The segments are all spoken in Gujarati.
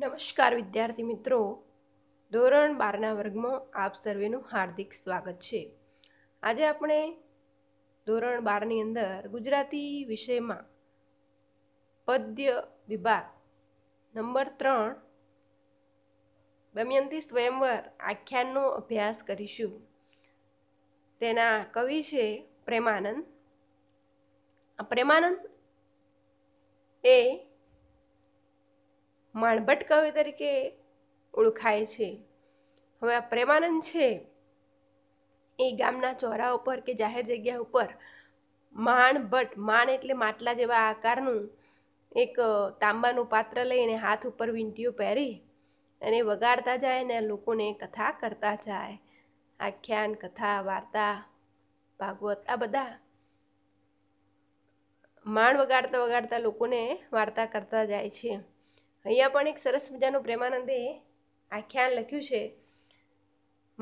નમસ્કાર વિદ્યાર્થી મિત્રો ધોરણ બારના વર્ગમાં આપ સર્વેનું હાર્દિક સ્વાગત છે આજે આપણે ધોરણ બારની અંદર ગુજરાતી વિષયમાં પદ્ય વિભાગ નંબર ત્રણ દમયંતી સ્વયંવર આખ્યાનનો અભ્યાસ કરીશું તેના કવિ છે પ્રેમાનંદ પ્રેમાનંદ એ માણભટ્ટ કવિ તરીકે ઓળખાય છે હવે આ પ્રેમાનંદ છે એ ગામના ચોરા ઉપર કે જાહેર જગ્યા ઉપર માણભટ્ટ માણ એટલે માટલા જેવા આકારનું એક તાંબાનું પાત્ર લઈને હાથ ઉપર વીંટીઓ પહેરી અને વગાડતા જાય અને લોકોને કથા કરતા જાય આખ્યાન કથા વાર્તા ભાગવત આ બધા માણ વગાડતા વગાડતા લોકોને વાર્તા કરતા જાય છે અહીંયા પણ એક સરસ મજાનું પ્રેમાનંદે આખ્યાન લખ્યું છે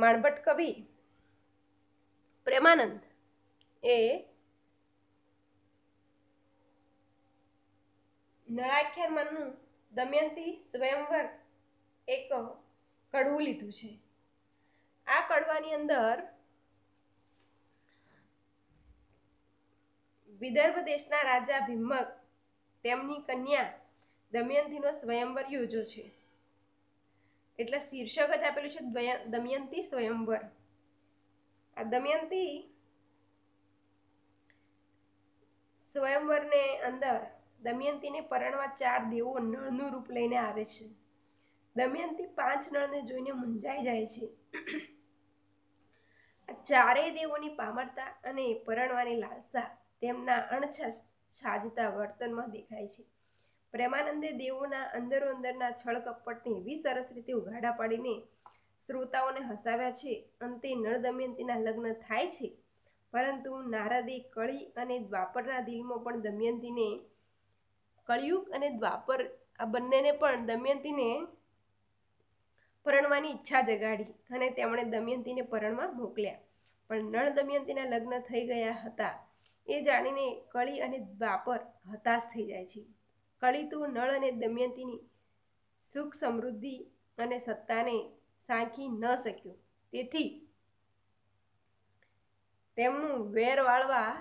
માણભટ્ટ કવિ પ્રેમાનંદ એ નળાખ્યાનમાંનું દમયંતી સ્વયંવર એક કડવું લીધું છે આ કડવાની અંદર વિદર્ભ દેશના રાજા ભીમક તેમની કન્યા દમયંતીનો સ્વયંવર યોજો છે એટલે શીર્ષક જ આપેલું છે દમયંતી સ્વયંવર આ દમયંતી સ્વયંવરને અંદર દમયંતીને પરણવા ચાર દેવો નળનું રૂપ લઈને આવે છે દમયંતી પાંચ નળને જોઈને મૂંઝાઈ જાય છે આ ચારેય દેવોની પામરતા અને પરણવાની લાલસા તેમના અણછા છાજતા વર્તનમાં દેખાય છે પ્રેમાનંદે દેવોના અંદરો અંદરના છળ કપટને એવી સરસ રીતે ઉઘાડા પાડીને શ્રોતાઓને હસાવ્યા છે અંતે નળ દમયંતીના લગ્ન થાય છે પરંતુ નારદે કળી અને દ્વાપરના દિલમાં પણ દમયંતીને કળિયુગ અને દ્વાપર આ બંનેને પણ દમયંતીને પરણવાની ઈચ્છા જગાડી અને તેમણે દમયંતીને પરણવા મોકલ્યા પણ નળ દમયંતીના લગ્ન થઈ ગયા હતા એ જાણીને કળી અને દ્વાપર હતાશ થઈ જાય છે કળી તો નળ અને દમયંતીની સુખ સમૃદ્ધિ અને સત્તાને સાંખી ન શક્યો તેથી તેમનું વેર વાળવા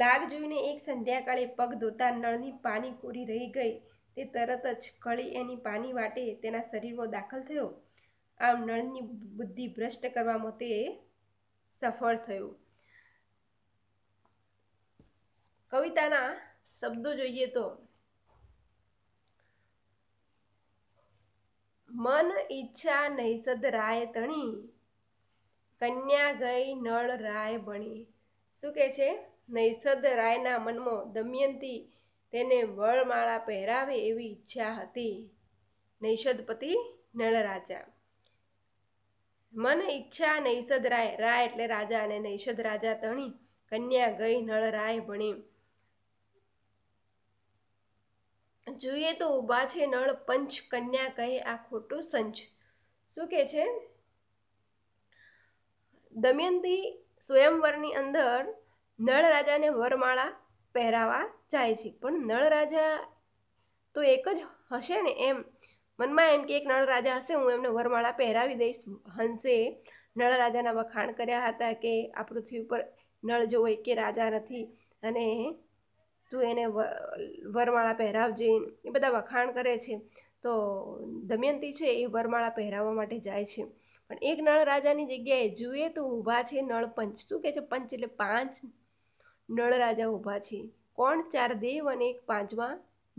લાગ જોઈને એક સંધ્યાકાળે પગ ધોતા નળની પાણી કોરી રહી ગઈ તે તરત જ કળી એની પાણી વાટે તેના શરીરમાં દાખલ થયો આમ નળની બુદ્ધિ ભ્રષ્ટ કરવામાં તે સફળ થયું કવિતાના શબ્દો જોઈએ તો મન ઈચ્છા નૈસદ રાય તણી કન્યા ગઈ નળ રાય બણી શું કે છે નૈસદ રાયના મનમાં દમયંતી તેને વળમાળા પહેરાવે એવી ઈચ્છા હતી નૈષદપતિ નળ રાજા મન ઈચ્છા નૈષદ રાય રાય એટલે રાજા અને નૈષદ રાજા તણી કન્યા ગઈ નળ રાય ભણી જોઈએ તો ઊભા છે નળ પંચ કન્યા કહે આ ખોટું સંચ શું કહે છે દમયંતી સ્વયંવરની અંદર નળ રાજાને વરમાળા પહેરાવા જાય છે પણ નળ રાજા તો એક જ હશે ને એમ મનમાં એમ કે એક નળ રાજા હશે હું એમને વરમાળા પહેરાવી દઈશ હંસે નળ રાજાના વખાણ કર્યા હતા કે આ પૃથ્વી ઉપર નળ જેવો કે રાજા નથી અને તું એને વરમાળા પહેરાવજે એ બધા વખાણ કરે છે તો દમયંતી છે એ વરમાળા પહેરાવવા માટે જાય છે પણ એક નળ રાજાની જગ્યાએ જુએ તો ઊભા છે નળપંચ શું કહે છે પંચ એટલે પાંચ નળ રાજા ઊભા છે કોણ ચાર દેવ અને એક પાંચમા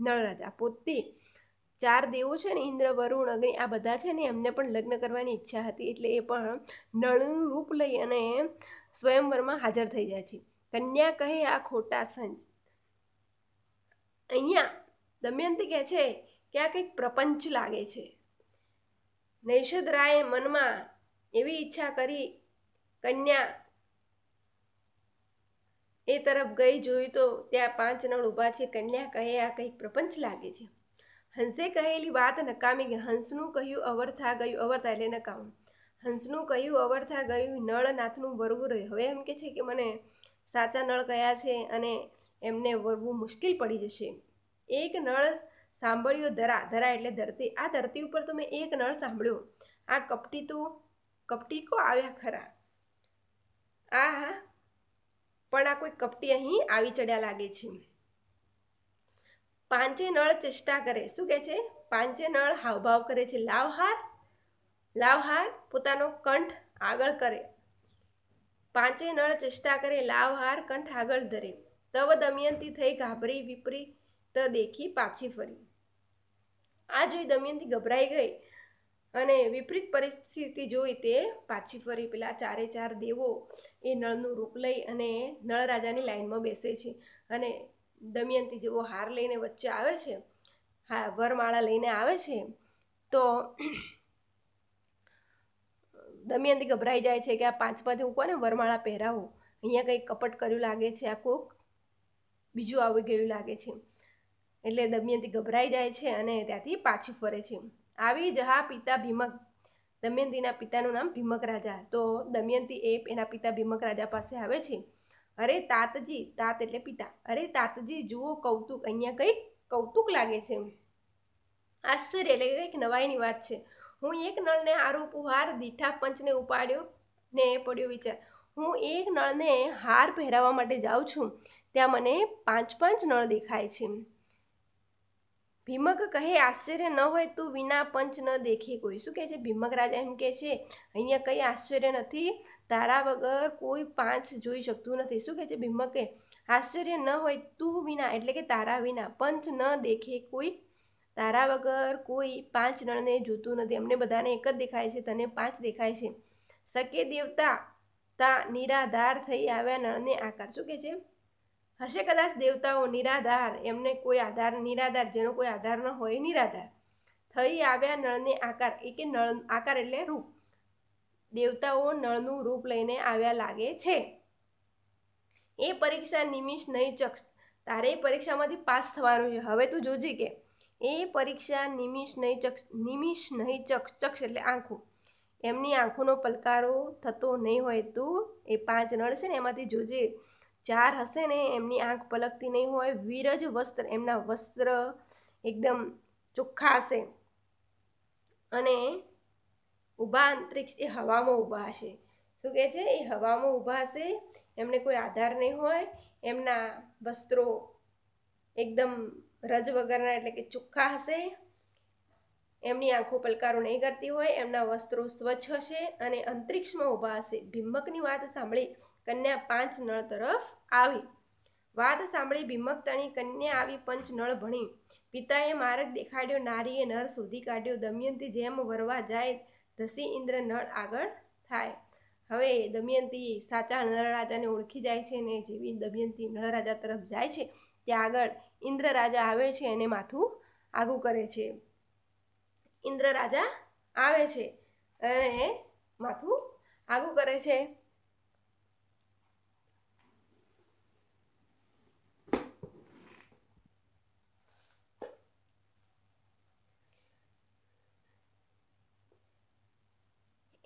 નળ રાજા પોતે ચાર દેવો છે ને ઇન્દ્ર વરુણ અગ્નિ આ બધા છે ને એમને પણ લગ્ન કરવાની ઈચ્છા હતી એટલે એ પણ નળનું રૂપ લઈ અને સ્વયંવરમાં હાજર થઈ જાય છે કન્યા કહે આ ખોટા સંજ અહીંયા દમયંતી કહે છે કે આ કંઈક પ્રપંચ લાગે છે નૈષદ રાય મનમાં એવી ઈચ્છા કરી કન્યા એ તરફ ગઈ જોયું તો ત્યાં પાંચ નળ ઊભા છે કન્યા કહે આ કંઈક પ્રપંચ લાગે છે હંસે કહેલી વાત નકામી ગઈ હંસનું કહ્યું અવર્થા ગયું અવર્થા એટલે નકામું હંસનું કહ્યું અવરથા ગયું નળનાથનું વરવું રહ્યું હવે એમ કે છે કે મને સાચા નળ કયા છે અને એમને વળવું મુશ્કેલ પડી જશે એક નળ સાંભળ્યો ધરા ધરા એટલે ધરતી આ ધરતી ઉપર તો મેં એક નળ સાંભળ્યો આ કપટી તો કપટીકો આવ્યા ખરા આ હા પણ આ કોઈ કપટી અહીં આવી ચડ્યા લાગે છે પાંચે નળ ચેષ્ટા કરે શું કહે છે પાંચે નળ હાવભાવ કરે છે લાવહાર લાવહાર પોતાનો કંઠ આગળ કરે પાંચે નળ ચેષ્ટા કરે લાવહાર કંઠ આગળ ધરે તવ દમયંતી થઈ ગાભરી વિપરીત દેખી પાછી ફરી આ જોઈ દમયંતી ગભરાઈ ગઈ અને વિપરીત પરિસ્થિતિ જોઈ તે પાછી ફરી પેલા ચારે ચાર દેવો એ નળનું રૂપ લઈ અને નળ રાજાની લાઈનમાં બેસે છે અને દમયંતી જેવો હાર લઈને વચ્ચે આવે છે હા વરમાળા લઈને આવે છે તો દમયંતી ગભરાઈ જાય છે કે આ પાંચ પાંચમાંથી હું કોને વરમાળા પહેરાવું અહીંયા કંઈ કપટ કર્યું લાગે છે આ કોક બીજું આવી ગયું લાગે છે એટલે દમયંતી ગભરાઈ જાય છે અને ત્યાંથી પાછી ફરે છે આવી જહા પિતા ભીમક દમયંતીના પિતાનું નામ ભીમક રાજા તો દમયંતી એ એના પિતા ભીમક રાજા પાસે આવે છે અરે તાતજી તાત એટલે પિતા અરે તાતજી જુઓ કૌતુક અહીંયા કંઈક કૌતુક લાગે છે આશ્ચર્ય એટલે કંઈક નવાઈની વાત છે હું એક નળને આરોપ હાર દીઠા પંચને ઉપાડ્યો ને પડ્યો વિચાર હું એક નળને હાર પહેરાવવા માટે જાઉં છું ત્યાં મને પાંચ પાંચ નળ દેખાય છે ભીમક કહે આશ્ચર્ય ન હોય તો વિના પંચ ન દેખે કોઈ શું કહે છે ભીમક રાજા એમ કહે છે અહીંયા કંઈ આશ્ચર્ય નથી તારા વગર કોઈ પાંચ જોઈ શકતું નથી શું કહે છે ભીમકે આશ્ચર્ય ન હોય તું વિના એટલે કે તારા વિના પંચ ન દેખે કોઈ તારા વગર કોઈ પાંચ નળને જોતું નથી અમને બધાને એક જ દેખાય છે તને પાંચ દેખાય છે સકે દેવતા તા નિરાધાર થઈ આવ્યા નળને આકાર શું કહે છે હશે કદાચ દેવતાઓ નિરાધાર એમને કોઈ આધાર નિરાધાર જેનો કોઈ આધાર ન હોય નિરાધાર થઈ આવ્યા નળને આકાર એ કે નળ આકાર એટલે રૂપ દેવતાઓ નળનું રૂપ લઈને આવ્યા લાગે છે એ પરીક્ષા નિમિષ નહીં ચક્ષ તારે એ પરીક્ષામાંથી પાસ થવાનું છે હવે તું જોજે કે એ પરીક્ષા નિમિષ નહીં ચક્ષ નિમિષ નહીં ચક્ષ ચક્ષ એટલે આંખો એમની આંખોનો પલકારો થતો નહીં હોય તું એ પાંચ નળ છે ને એમાંથી જોજે ચાર હશે ને એમની આંખ પલકતી નહીં હોય વીરજ વસ્ત્ર એમના વસ્ત્ર એકદમ ચોખ્ખા હશે અને ઊભા અંતરિક્ષ એ હવામાં ઊભા હશે શું કહે છે એ હવામાં ઊભા હશે એમને કોઈ આધાર નહીં હોય એમના વસ્ત્રો એકદમ રજ વગરના એટલે કે ચોખ્ખા હશે એમની આંખો પલકારો નહીં કરતી હોય એમના વસ્ત્રો સ્વચ્છ હશે અને અંતરિક્ષમાં ઊભા હશે ભીમકની વાત સાંભળી કન્યા પાંચ નળ તરફ આવી વાત સાંભળી ભીમકતાની કન્યા આવી પંચ નળ ભણી પિતાએ માર્ગ દેખાડ્યો નારીએ નર શોધી કાઢ્યો દમયંતી જેમ વરવા જાય ધસી ઇન્દ્ર નળ આગળ થાય હવે દમયંતી સાચા નળરાજાને ઓળખી જાય છે ને જેવી દમયંતી નળરાજા તરફ જાય છે ત્યાં આગળ ઇન્દ્ર રાજા આવે છે અને માથું આગું કરે છે ઇન્દ્ર રાજા આવે છે અને માથું આગું કરે છે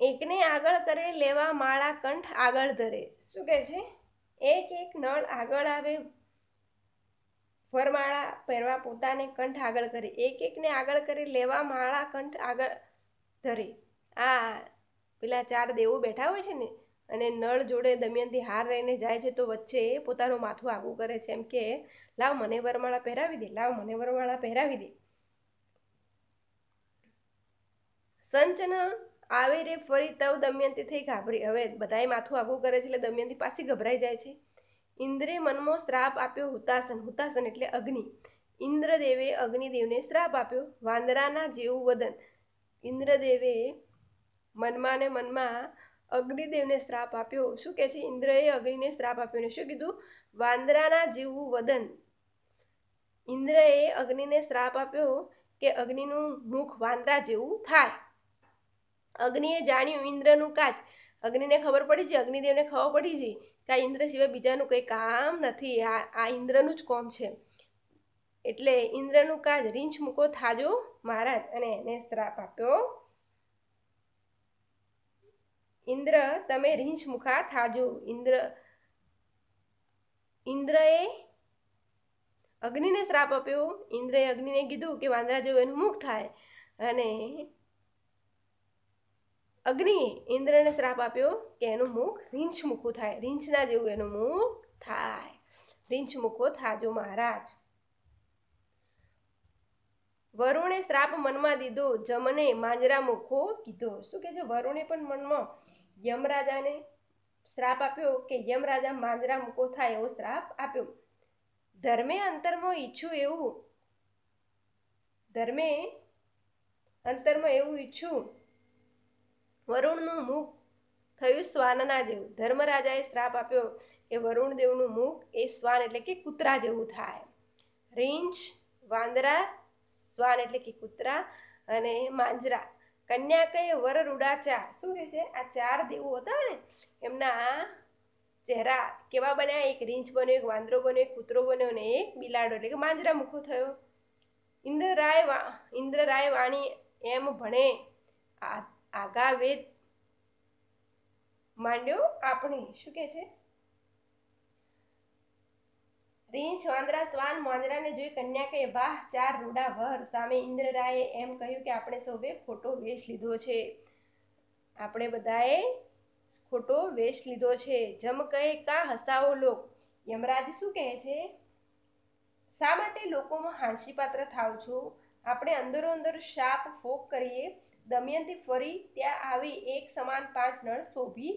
એકને આગળ કરે લેવા માળા કંઠ આગળ ધરે શું કહે છે એક એક નળ આગળ આવે ફરમાળા પહેરવા પોતાને કંઠ આગળ કરે એક એકને આગળ કરે લેવા માળા કંઠ આગળ ધરે આ પેલા ચાર દેવો બેઠા હોય છે ને અને નળ જોડે દમયંતી હાર રહીને જાય છે તો વચ્ચે પોતાનું માથું આગું કરે છે એમ કે લાવ મને વરમાળા પહેરાવી દે લાવ મને વરમાળા પહેરાવી દે સંચના આવે રે ફરી તવ દમયંતી થઈ ઘાબરી હવે બધાએ માથું આઘું કરે છે એટલે દમયંતી પાછી ગભરાઈ જાય છે ઇન્દ્રે મનમાં શ્રાપ આપ્યો હુતાસન હુતાસન એટલે અગ્નિ ઇન્દ્રદેવે અગ્નિદેવને શ્રાપ આપ્યો વાંદરાના જેવું વદન ઇન્દ્રદેવે મનમાં ને મનમાં અગ્નિદેવને શ્રાપ આપ્યો શું કહે છે ઇન્દ્રએ અગ્નિને શ્રાપ આપ્યો ને શું કીધું વાંદરાના જેવું વદન ઇન્દ્રએ અગ્નિને શ્રાપ આપ્યો કે અગ્નિનું મુખ વાંદરા જેવું થાય અગ્નિએ જાણ્યું ઇન્દ્રનું કાચ અગ્નિને ખબર પડી છે અગ્નિદેવને ખબર પડી છે કે આ ઇન્દ્ર સિવાય બીજાનું કંઈ કામ નથી આ આ ઇન્દ્રનું જ કોમ છે એટલે ઇન્દ્રનું કાચ રીંછ મૂકો થાજો મહારાજ અને એને શ્રાપ આપ્યો ઇન્દ્ર તમે રીંછ મુખા થાજો ઇન્દ્ર ઇન્દ્રએ અગ્નિને શ્રાપ આપ્યો ઇન્દ્રએ અગ્નિને કીધું કે વાંદરા જેવું એનું મુખ થાય અને અગ્નિએ ઇન્દ્રને શ્રાપ આપ્યો કે એનું મુખ રીંછમુખું થાય રીંછના જેવું એનું મુખ થાય રીંછમુખો થાજો મહારાજ વરુણે શ્રાપ મનમાં દીધો જમને માંજરા મુખો કીધો શું કે છે વરુણે પણ મનમાં યમરાજાને શ્રાપ આપ્યો કે યમરાજા માંજરા મુખો થાય એવો શ્રાપ આપ્યો ધર્મે અંતરમાં ઈચ્છું એવું ધર્મે અંતરમાં એવું ઈચ્છું વરુણનું મુખ થયું શ્વાનના જેવું ધર્મરાજાએ શ્રાપ આપ્યો કે વરુણદેવનું મુખ એ શ્વાન એટલે કે કૂતરા જેવું થાય રીંછ વાંદરા શ્વાન એટલે કે કૂતરા અને માંજરા કન્યા કહે વર રૂડાચા શું કહે છે આ ચાર દેવો હતા ને એમના ચહેરા કેવા બન્યા એક રીંછ બન્યો એક વાંદરો બન્યો એક કૂતરો બન્યો અને એક બિલાડો એટલે કે માંજરા મુખો થયો ઇન્દ્રરાય વા ઇન્દ્રરાય વાણી એમ ભણે આ આગા વેદ માંડ્યો આપણે શું કે છે રીંછ વાંદરા સ્વાન માંદરાને જોઈ કન્યા કહે વાહ ચાર રૂડા વર સામે ઇન્દ્રરાયે એમ કહ્યું કે આપણે સૌએ ખોટો વેશ લીધો છે આપણે બધાએ ખોટો વેશ લીધો છે જમ કહે કા હસાવો લોક યમરાજ શું કહે છે શા માટે લોકોમાં હાંસીપાત્ર થાવ છો આપણે અંદરો અંદર શાપ ફોક કરીએ દમયંતી ફરી ત્યાં આવી એક સમાન પાંચ નળ શોભી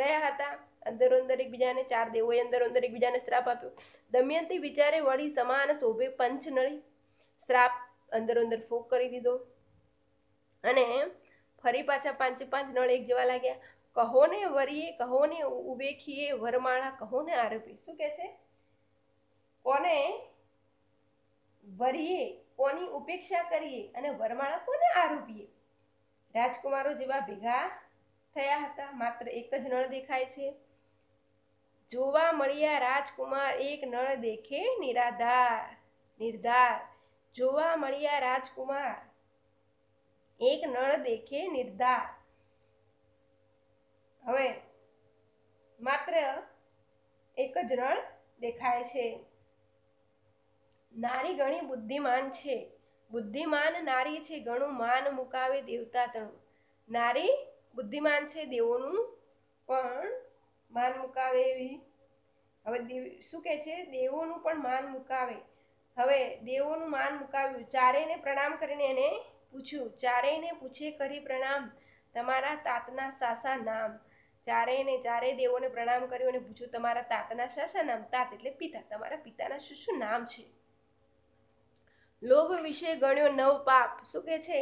રહ્યા હતા અંદર અંદર એકબીજાને ચાર દેવોએ અંદર અંદર એકબીજાને શ્રાપ આપ્યો દમયંતી વિચારે વળી સમાન શોભે પંચ નળી શ્રાપ અંદર અંદર ફોક કરી દીધો અને ફરી પાછા પાંચે પાંચ નળ એક જેવા લાગ્યા કહો ને વરીએ કહો ને ઉબેખીએ વરમાળા કહો ને આરોપી શું કહે છે કોને વરીએ કોની ઉપેક્ષા કરીએ અને વરમાળા કોને આરોપીએ રાજકુમારો જેવા ભેગા થયા હતા માત્ર એક જ નળ દેખાય છે જોવા મળ્યા રાજકુમાર એક નળ દેખે નિરાધાર નિર્ધાર જોવા મળ્યા રાજકુમાર એક નળ દેખે નિર્ધાર હવે માત્ર એક જ નળ દેખાય છે નારી ઘણી બુદ્ધિમાન છે બુદ્ધિમાન નારી છે ઘણું માન મુકાવે દેવતા તણું નારી બુદ્ધિમાન છે દેવોનું પણ માન મુકાવે એવી હવે દેવ શું કહે છે દેવોનું પણ માન મુકાવે હવે દેવોનું માન મુકાવ્યું ચારેયને પ્રણામ કરીને એને પૂછ્યું ચારેયને પૂછે કરી પ્રણામ તમારા તાતના સાસા નામ ચારેયને ચારેય દેવોને પ્રણામ કર્યું અને પૂછ્યું તમારા તાતના સાસા નામ તાત એટલે પિતા તમારા પિતાના શું શું નામ છે લોભ વિશે ગણ્યો નવ પાપ શું કે છે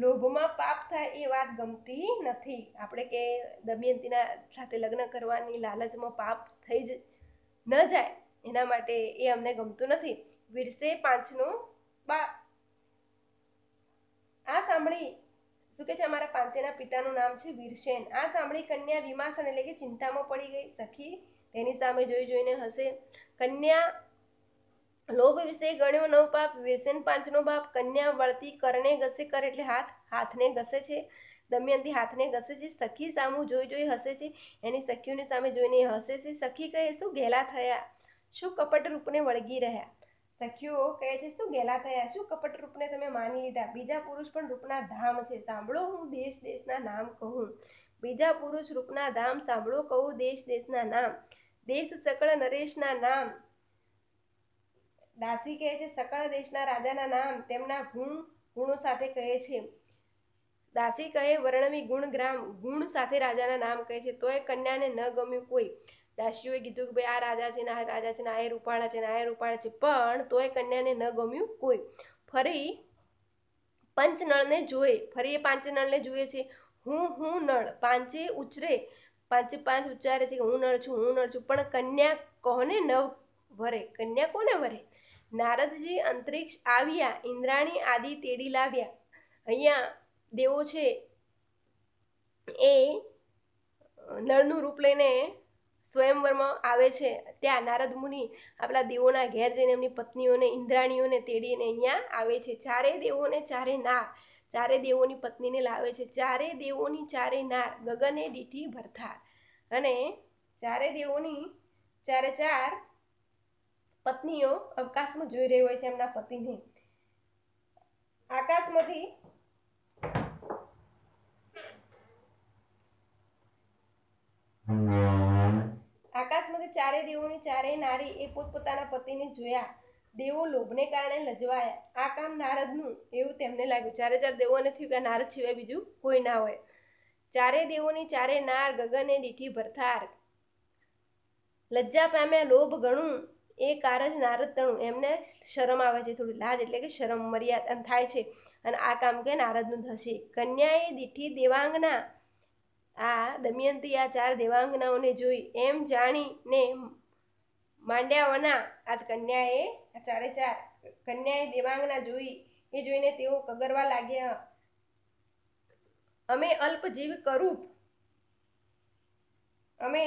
લોભમાં પાપ થાય એ વાત ગમતી નથી આપણે કે દમયંતીના સાથે લગ્ન કરવાની લાલચમાં પાપ થઈ જ ન જાય એના માટે એ અમને ગમતું નથી વિરસે પાંચનું બા આ સાંભળી શું કે છે અમારા પાંચેના પિતાનું નામ છે વીરસેન આ સાંભળી કન્યા વિમાસન એટલે કે ચિંતામાં પડી ગઈ સખી તેની સામે જોઈ જોઈને હશે કન્યા લોભ વિશે ગણ્યો નવ પાપ વ્યસન પાંચનો બાપ કન્યા વળતી કરણે ઘસે કર એટલે હાથ હાથને ઘસે છે દમયંતી હાથને ઘસે છે સખી સામું જોઈ જોઈ હસે છે એની સખીઓની સામે જોઈને હસે છે સખી કહે શું ઘેલા થયા શું કપટ રૂપને વળગી રહ્યા સખીઓ કહે છે શું ઘેલા થયા શું કપટ રૂપને તમે માની લીધા બીજા પુરુષ પણ રૂપના ધામ છે સાંભળો હું દેશ દેશના નામ કહું બીજા પુરુષ રૂપના ધામ સાંભળો કહું દેશ દેશના નામ દેશ સકળ નરેશના નામ દાસી કહે છે સકળ દેશના રાજાના નામ તેમના ગુણ ગુણો સાથે કહે છે દાસી કહે વર્ણવી ગુણ ગ્રામ ગુણ સાથે રાજાના નામ કહે છે તોય કન્યાને ન ગમ્યું કોઈ દાસીઓએ કીધું કે ભાઈ આ રાજા છે ને આ રાજા છે ને આ એ રૂપાળા છે ને આ એ રૂપાળા છે પણ તોય કન્યાને ન ગમ્યું કોઈ ફરી પંચનળને જોએ ફરી એ પાંચનળને જુએ છે હું હું નળ પાંચે ઉચરે પાંચે પાંચ ઉચ્ચારે છે કે હું નળ છું હું નળ છું પણ કન્યા કોને ન વરે કન્યા કોને વરે નારદજી અંતરિક્ષ આવ્યા ઇન્દ્રાણી આદિ તેડી લાવ્યા અહીંયા દેવો છે એ નળનું રૂપ લઈને સ્વયંવરમાં આવે છે ત્યાં નારદ મુનિ આપણા દેવોના ઘેર જઈને એમની પત્નીઓને ઇન્દ્રાણીઓને તેડીને અહીંયા આવે છે ચારે દેવોને ચારે નાર ચારે દેવોની પત્નીને લાવે છે ચારે દેવોની ચારે નાર ગગને દીઠી ભરથાર અને ચારે દેવોની ચારે ચાર પત્નીઓ અવકાશમાં જોઈ રહી હોય છે એમના પતિને આકાશમાંથી આકાશમાંથી ચારે દેવોની ચારે નારી એ પોતપોતાના પતિને જોયા દેવો લોભને કારણે લજવાયા આ કામ નારદનું એવું તેમને લાગ્યું ચારે ચાર દેવોને થયું કે નારદ સિવાય બીજું કોઈ ના હોય ચારે દેવોની ચારે નાર ગગને દીઠી ભરથાર લજ્જા પામ્યા લોભ ઘણું એ કારજ નારદ તણું એમને શરમ આવે છે થોડી લાજ એટલે કે શરમ મર્યાદા થાય છે અને આ કામ કે નારદનું થશે કન્યાએ દીઠી દેવાંગના આ દમયંતી આ ચાર દેવાંગનાઓને જોઈ એમ જાણીને માંડ્યાઓના આ કન્યાએ આ ચારે ચાર કન્યાએ દેવાંગના જોઈ એ જોઈને તેઓ કગરવા લાગ્યા અમે અલ્પજીવ કરૂપ અમે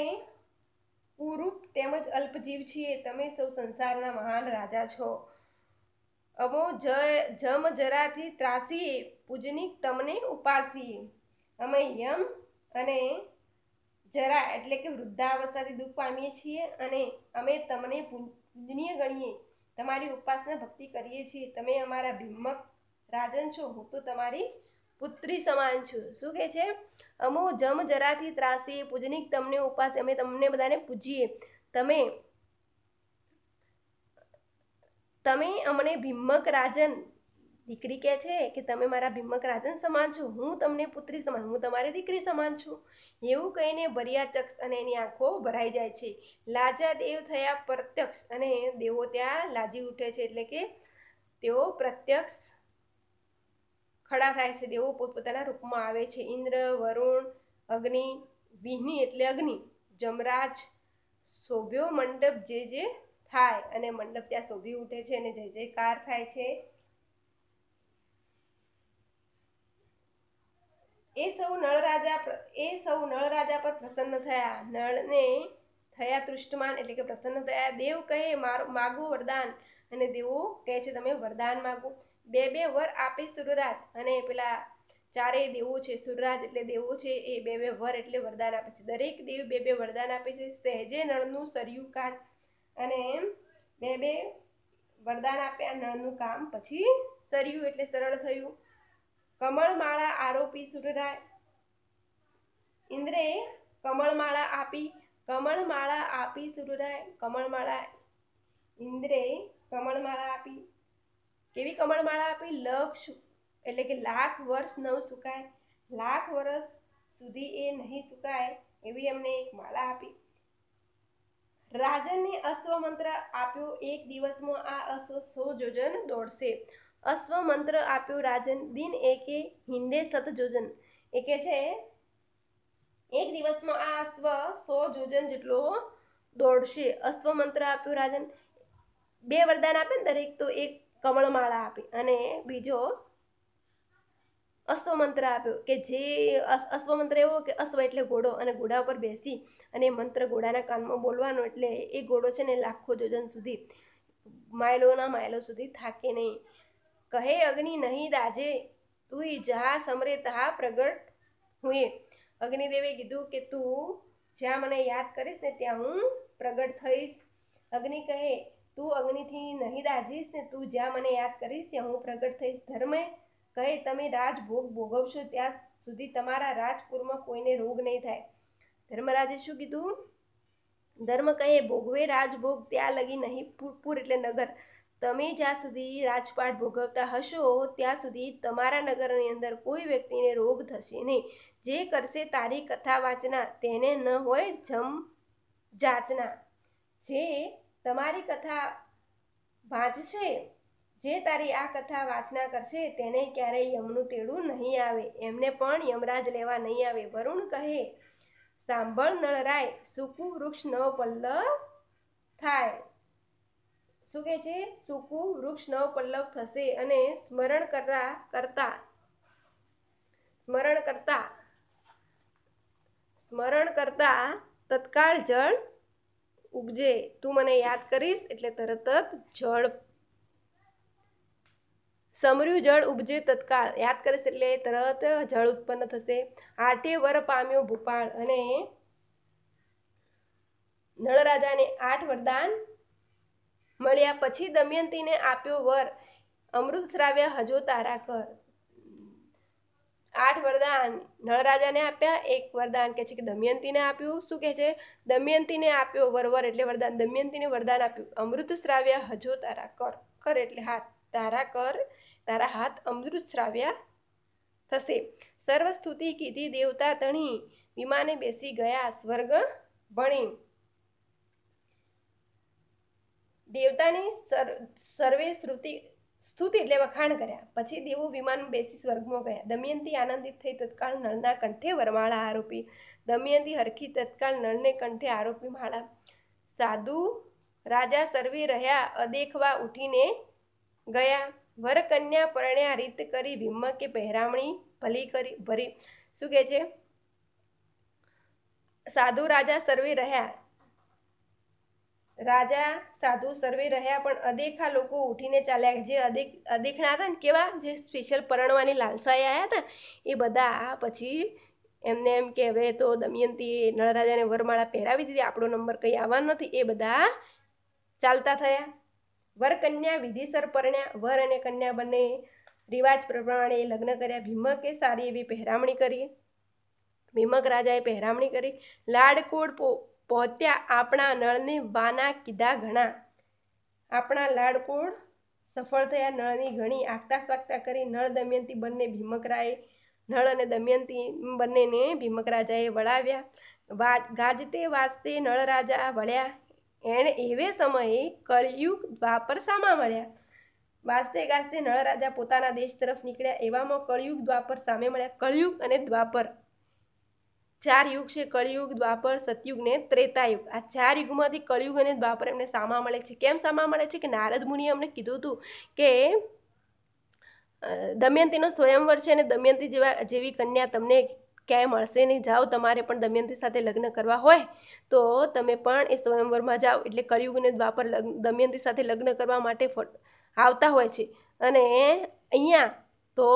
કુરૂપ તેમજ અલ્પજીવ છીએ તમે સૌ સંસારના મહાન રાજા છો અમો જ જમ જરાથી ત્રાસીએ પૂજનીક તમને ઉપાસીએ અમે યમ અને જરા એટલે કે વૃદ્ધાવસ્થાથી દુઃખ પામીએ છીએ અને અમે તમને પૂજનીય ગણીએ તમારી ઉપાસના ભક્તિ કરીએ છીએ તમે અમારા ભીમક રાજન છો હું તો તમારી પુત્રી સમાન છું શું કહે છે અમો જમ જરાથી ત્રાસી પૂજનિક તમને ઉપાસ અમે તમને બધાને પૂજીએ તમે તમે અમને ભીમક રાજન દીકરી કહે છે કે તમે મારા ભીમક રાજન સમાન છો હું તમને પુત્રી સમાન હું તમારી દીકરી સમાન છું એવું કહીને ભર્યા ચક્ષ અને એની આંખો ભરાઈ જાય છે લાજા દેવ થયા પ્રત્યક્ષ અને દેવો ત્યાં લાજી ઉઠે છે એટલે કે તેઓ પ્રત્યક્ષ ખડા થાય છે દેવો પોતપોતાના રૂપમાં આવે છે ઇન્દ્ર વરુણ અગ્નિ વિહ્નિ એટલે અગ્નિ જમરાજ શોભ્યો મંડપ જે જે થાય અને મંડપ ત્યાં શોભી ઉઠે છે અને જય જયકાર થાય છે એ સૌ નળરાજા એ સૌ નળરાજા પર પ્રસન્ન થયા નળને થયા તૃષ્ટમાન એટલે કે પ્રસન્ન થયા દેવ કહે મારો માગો વરદાન અને દેવો કહે છે તમે વરદાન માગો બે બે વર આપે સુરરાજ અને પેલા ચારેય દેવો છે સુરરાજ એટલે દેવો છે એ બે બે વર એટલે વરદાન આપે છે દરેક દેવ બે બે વરદાન આપે છે સહેજે નળનું સરયું કાન અને બે બે વરદાન આપ્યા નળનું કામ પછી સરયું એટલે સરળ થયું કમળમાળા આરોપી સૂર્યરાજ ઇન્દ્રએ કમળમાળા આપી કમળમાળા આપી સૂર્યરાય કમળમાળા ઇન્દ્રએ કમળમાળા આપી કેવી કમળમાળા આપી લક્ષ એટલે કે લાખ વર્ષ ન સુકાય લાખ વર્ષ સુધી એ નહીં સુકાય એવી એમને એક માળા આપી રાજનને અશ્વ મંત્ર આપ્યો એક દિવસમાં આ અશ્વ સો જોજન દોડશે અશ્વ મંત્ર આપ્યો રાજન દિન એકે હિંદે સત જોજન એ કે છે એક દિવસમાં આ અશ્વ સો જોજન જેટલો દોડશે અશ્વ મંત્ર આપ્યો રાજન બે વરદાન આપે ને દરેક તો એક કમળમાળા આપી અને બીજો અશ્વમંત્ર આપ્યો કે જે અશ્વમંત્ર એવો કે અશ્વ એટલે ઘોડો અને ઘોડા ઉપર બેસી અને એ મંત્ર ઘોડાના કાનમાં બોલવાનો એટલે એ ઘોડો છે ને લાખો જોજન સુધી માઇલોના માઇલો સુધી થાકે નહીં કહે અગ્નિ નહીં દાજે તું જહા સમરે તહા પ્રગટ હુએ અગ્નિદેવે કીધું કે તું જ્યાં મને યાદ કરીશ ને ત્યાં હું પ્રગટ થઈશ અગ્નિ કહે તું અગ્નિથી નહીં દાજીશ ને તું જ્યાં મને યાદ કરીશ ત્યાં હું પ્રગટ થઈશ ધર્મે કહે તમે રાજ ભોગ ભોગવશો ત્યાં સુધી તમારા રાજપુરમાં કોઈને રોગ નહીં થાય ધર્મરાજે શું કીધું ધર્મ કહે ભોગવે રાજભોગ ત્યાં લગી નહીં પૂર એટલે નગર તમે જ્યાં સુધી રાજપાટ ભોગવતા હશો ત્યાં સુધી તમારા નગરની અંદર કોઈ વ્યક્તિને રોગ થશે નહીં જે કરશે તારી કથા વાંચના તેને ન હોય જમ જાચના જે તમારી કથા વાંચશે જે તારી આ કથા વાંચના કરશે તેને ક્યારેય યમનું તેડું નહીં આવે એમને પણ યમરાજ લેવા નહીં આવે વરુણ કહે સાંભળ નળરાય સૂકું વૃક્ષ ન પલ્લવ થાય શું કહે છે સૂકું વૃક્ષ ન પલ્લવ થશે અને સ્મરણ કરતા કરતા સ્મરણ કરતા સ્મરણ કરતા તત્કાળ જળ ઉપજે તું મને યાદ કરીશ એટલે તરત જ જળ સમર્યું જળ ઉપજે તત્કાળ યાદ કરીશ એટલે તરત જળ ઉત્પન્ન થશે આઠે વર પામ્યો ભૂપાળ અને નળરાજાને આઠ વરદાન મળ્યા પછી દમયંતીને આપ્યો વર અમૃત શ્રાવ્ય હજો તારા કર આઠ વરદાન નળરાજાને આપ્યા એક વરદાન કે છે કે દમયંતીને આપ્યું શું કહે છે દમયંતીને આપ્યો વરવર એટલે વરદાન દમયંતીને વરદાન આપ્યું અમૃત શ્રાવ્યા હજો તારા કર કર એટલે હાથ તારા કર તારા હાથ અમૃત શ્રાવ્યા થશે સર્વસ્તુતિ કીધી દેવતા તણી વિમાને બેસી ગયા સ્વર્ગ ભણી દેવતાની સર્વે શ્રુતિ સ્તુતિ એટલે વખાણ કર્યા પછી દેવો વિમાન બેસી સ્વર્ગમાં ગયા દમયંતી આનંદિત થઈ તત્કાળ નળના કંઠે વરમાળા આરોપી દમયંતી હરખી તત્કાળ નળને કંઠે આરોપી માળા સાધુ રાજા સર્વી રહ્યા અદેખવા ઉઠીને ગયા વરકન્યા પરણ્યા રીત કરી ભીમ કે પહેરામણી ભલી કરી ભરી શું કહે છે સાધુ રાજા સર્વે રહ્યા રાજા સાધુ સર્વે રહ્યા પણ અદેખા લોકો ઉઠીને ચાલ્યા જે અદેખ અદેખણા હતા ને કેવા જે સ્પેશિયલ પરણવાની લાલસાએ આવ્યા હતા એ બધા પછી એમને એમ કે હવે તો દમયંતી નળરાજાને વરમાળા પહેરાવી દીધી આપણો નંબર કંઈ આવવાનો નથી એ બધા ચાલતા થયા વર કન્યા વિધિસર પરણ્યા વર અને કન્યા બંને રિવાજ પ્રમાણે લગ્ન કર્યા ભીમકે સારી એવી પહેરામણી કરી ભીમક રાજાએ પહેરામણી કરી લાડકોડ પો પહોંચ્યા આપણા નળને વાના કીધા ઘણા આપણા લાડકોળ સફળ થયા નળની ઘણી આગતા સ્વાગતા કરી નળ દમયંતી બંને ભીમકરાએ નળ અને દમયંતી બંનેને ભીમકરાજાએ વળાવ્યા વા ગાજતે વાજતે નળરાજા વળ્યા એણે એવે સમયે કળિયુગ દ્વાપર સામા મળ્યા વાજતે ગાજતે નળરાજા પોતાના દેશ તરફ નીકળ્યા એવામાં કળિયુગ દ્વાપર સામે મળ્યા કળિયુગ અને દ્વાપર ચાર યુગ છે કળિયુગ દ્વાપર સતયુગ ને ત્રેતાયુગ આ ચાર યુગમાંથી કળિયુગ અને દ્વાપર એમને સામા મળે છે કેમ સામા મળે છે કે નારદ મુનિએ અમને કીધું હતું કે દમયંતીનો સ્વયંવર છે અને દમયંતી જેવા જેવી કન્યા તમને ક્યાંય મળશે નહીં જાઓ તમારે પણ દમયંતી સાથે લગ્ન કરવા હોય તો તમે પણ એ સ્વયંવરમાં જાઓ એટલે કળિયુગ અને દ્વાપર દમયંતી સાથે લગ્ન કરવા માટે આવતા હોય છે અને અહીંયા તો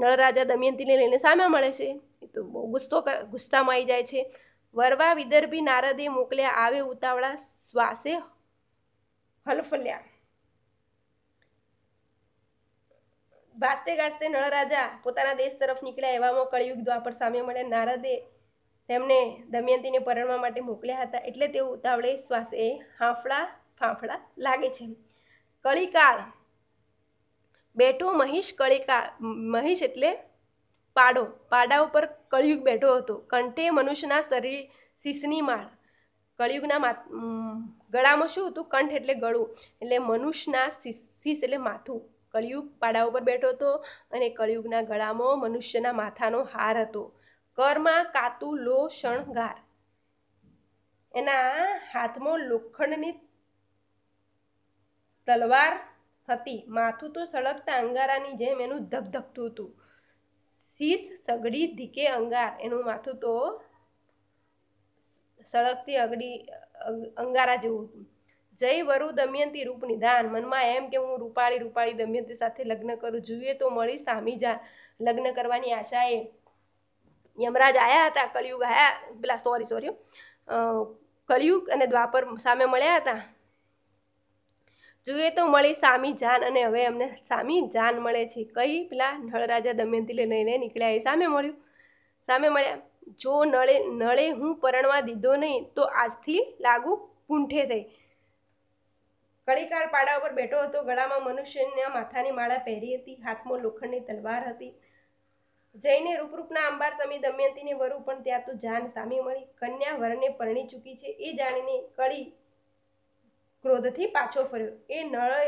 નળરાજા દમયંતીને લઈને સામે મળે છે તો બહુ ગુસ્સો ગુસ્સામાં આવી જાય છે વરવા વિદર્ભી નારદે મોકલ્યા આવે ઉતાવળા શ્વાસે હલફલ્યા ભાસતે ગાજતે નળરાજા પોતાના દેશ તરફ નીકળ્યા એવામાં કળયુગ દ્વાપર સામે મળે નારદે તેમને દમયંતીને પરણવા માટે મોકલ્યા હતા એટલે તેઓ ઉતાવળે શ્વાસે હાંફળા ફાંફળા લાગે છે કળીકાળ બેઠો મહિષ કળીકાળ મહિષ એટલે પાડો પાડા ઉપર કળિયુગ બેઠો હતો કંઠે મનુષ્યના શરીર શીશની માળ કળિયુગના ગળામાં શું હતું કંઠ એટલે ગળું એટલે મનુષ્યના શીશ એટલે માથું કળિયુગ પાડા ઉપર બેઠો હતો અને કળિયુગના ગળામાં મનુષ્યના માથાનો હાર હતો કરમાં કાતું લો શણગાર એના હાથમાં લોખંડની તલવાર હતી માથું તો સળગતા અંગારાની જેમ એનું ધગધગતું હતું શીશ સગડી ધીકે અંગાર એનું માથું તો સળગતી અગડી અંગારા જેવું હતું જય વરુ દમયંતી રૂપ નિધાન મનમાં એમ કે હું રૂપાળી રૂપાળી દમયંતી સાથે લગ્ન કરું જોઈએ તો મળી સામી જા લગ્ન કરવાની આશાએ યમરાજ આવ્યા હતા કળિયુગ આવ્યા પેલા સોરી સોરી કળિયુગ અને દ્વાપર સામે મળ્યા હતા જુએ તો મળી સામી જાન અને હવે અમને સામી જાન મળે છે કઈ પેલા નળરાજા દમયંતીને લઈને નીકળ્યા એ સામે મળ્યું સામે મળ્યા જો નળે નળે હું પરણવા દીધો નહીં તો આજથી લાગુ પૂંઠે થઈ કળીકાળ પાડા ઉપર બેઠો હતો ગળામાં મનુષ્યના માથાની માળા પહેરી હતી હાથમાં લોખંડની તલવાર હતી જઈને રૂપરૂપના અંબાર સમી દમયંતીને વરુ પણ ત્યાં તો જાન સામી મળી કન્યા વરને પરણી ચૂકી છે એ જાણીને કળી ક્રોધથી પાછો ફર્યો એ નળે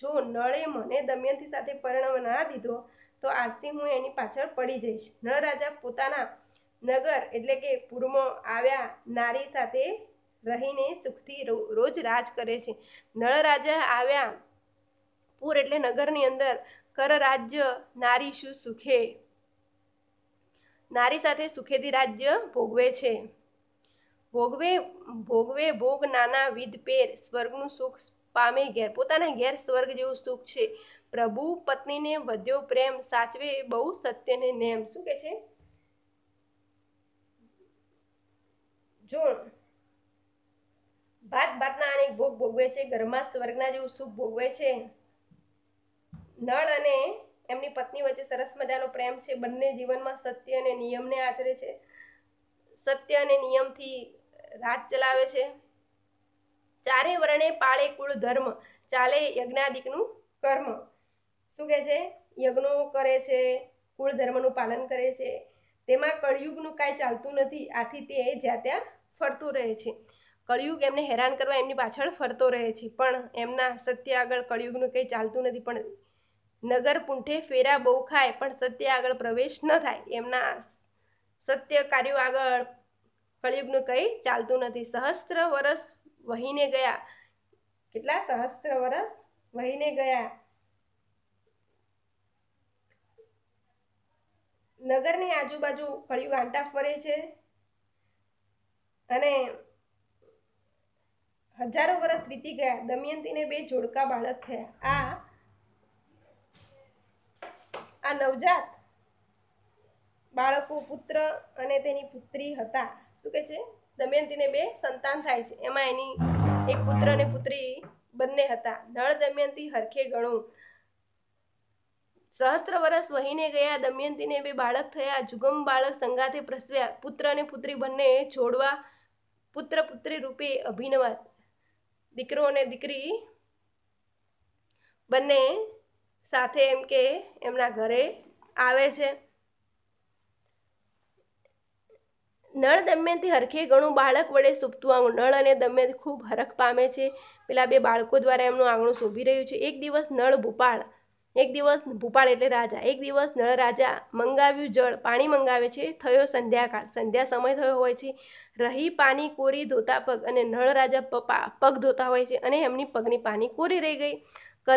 જો નળે મને દમયંતી સાથે પરણવ ના દીધો તો આજથી હું એની પાછળ પડી જઈશ નળ રાજા પોતાના નગર એટલે કે પૂર્વમાં આવ્યા નારી સાથે રહીને સુખથી રોજ રાજ કરે છે નળ રાજા આવ્યા પૂર એટલે નગરની અંદર કર રાજ્ય નારી શું સુખે નારી સાથે સુખેથી રાજ્ય ભોગવે છે ભોગવે ભોગવે ભોગ નાના વિધ પેર સ્વર્ગનું સુખ પામે ઘેર પોતાના ઘેર સ્વર્ગ જેવું સુખ છે પ્રભુ પત્નીને વધ્યો પ્રેમ સાચવે બહુ સત્યને નેમ શું કે છે જો ભાત ભાતના અનેક ભોગ ભોગવે છે ઘરમાં સ્વર્ગના જેવું સુખ ભોગવે છે નળ અને એમની પત્ની વચ્ચે સરસ મજાનો પ્રેમ છે બંને જીવનમાં સત્ય અને નિયમને આચરે છે સત્ય અને નિયમથી રાજ ચલાવે છે ચારે વર્ણે પાળે કુળ ધર્મ ચાલે યજ્ઞાદિકનું કર્મ શું કહે છે યજ્ઞો કરે છે કુળ ધર્મનું પાલન કરે છે તેમાં કળિયુગનું કાંઈ ચાલતું નથી આથી તે જ્યાં ત્યાં ફરતું રહે છે કળિયુગ એમને હેરાન કરવા એમની પાછળ ફરતો રહે છે પણ એમના સત્ય આગળ કળિયુગનું કંઈ ચાલતું નથી પણ નગર પૂંઠે ફેરા બહુ ખાય પણ સત્ય આગળ પ્રવેશ ન થાય એમના સત્ય કાર્યો આગળ કળિયુગનું કંઈ ચાલતું નથી સહસ્ત્ર વર્ષ વહીને ગયા કેટલા સહસ્ત્ર વર્ષ વહીને ગયા નગરની આજુબાજુ કળિયુગ આંટા ફરે છે અને હજારો વર્ષ વીતી ગયા દમયંતીને બે જોડકા બાળક થયા આ આ નવજાત બાળકો પુત્ર અને તેની પુત્રી હતા શું કહે છે દમયંતીને બે સંતાન થાય છે એમાં એની એક પુત્ર અને પુત્રી બંને હતા નળ દમયંતી હરખે ગણું સહસ્ત્ર વર્ષ વહીને ગયા દમયંતીને બે બાળક થયા જુગમ બાળક સંગાથે પ્રસર્યા પુત્ર અને પુત્રી બંને છોડવા પુત્ર પુત્રી રૂપે અભિનવા દીકરો અને દીકરી બંને સાથે એમ કે એમના ઘરે આવે છે નળ દમયંતી હરખે ઘણું બાળક વડે સુપતું આંગણું નળ અને દમયંતી ખૂબ હરખ પામે છે પેલા બે બાળકો દ્વારા એમનું આંગણું શોભી રહ્યું છે એક દિવસ નળ ભૂપાળ એક દિવસ ભૂપાળ એટલે રાજા એક દિવસ નળ રાજા મંગાવ્યું જળ પાણી મંગાવે છે થયો સંધ્યાકાળ સંધ્યા સમય થયો હોય છે રહી પાણી કોરી ધોતા પગ અને નળ રાજા પગ ધોતા હોય છે અને એમની પગની પાણી કોરી રહી ગઈ